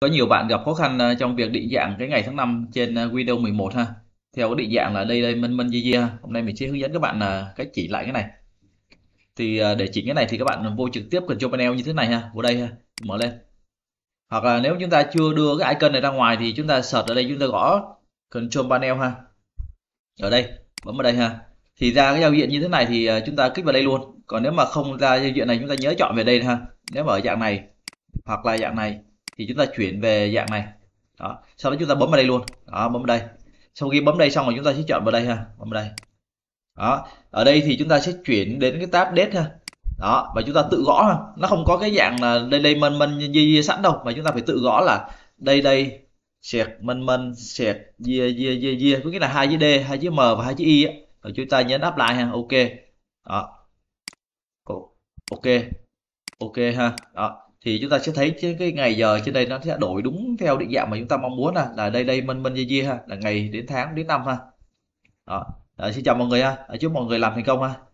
có nhiều bạn gặp khó khăn ờ, trong việc định dạng cái ngày tháng năm trên Windows ờ, 11 ha theo định dạng là đây đây minh minh gì yeah. hôm nay mình sẽ hướng dẫn các bạn là ờ, cách chỉ lại cái này thì để chỉnh cái này thì các bạn vô trực tiếp Control Panel như thế này ha vô đây ha mở lên hoặc là nếu chúng ta chưa đưa cái icon này ra ngoài thì chúng ta search ở đây chúng ta gõ Control Panel ha ở đây bấm vào đây ha thì ra cái giao diện như thế này thì chúng ta kích vào đây luôn còn nếu mà không ra giao diện này chúng ta nhớ chọn về đây ha nếu mà ở dạng này hoặc là dạng này thì chúng ta chuyển về dạng này đó sau đó chúng ta bấm vào đây luôn đó bấm vào đây sau khi bấm đây xong rồi chúng ta sẽ chọn vào đây ha bấm vào đây đó ở đây thì chúng ta sẽ chuyển đến cái tab date ha đó và chúng ta tự gõ ha nó không có cái dạng là đây đây mân mân di sẵn đâu mà chúng ta phải tự gõ là đây đây sẹt mân mân sẹt dìa dìa dìa dìa có nghĩa là hai chữ d hai chữ m và hai chữ y ấy. chúng ta nhấn lại ha ok đó ok ok ha đó thì chúng ta sẽ thấy cái, cái ngày giờ trên đây nó sẽ đổi đúng theo định dạng mà chúng ta mong muốn là là đây đây minh minh gì gì ha là ngày đến tháng đến năm ha đó. À, xin chào mọi người ha chúc mọi người làm thành công ha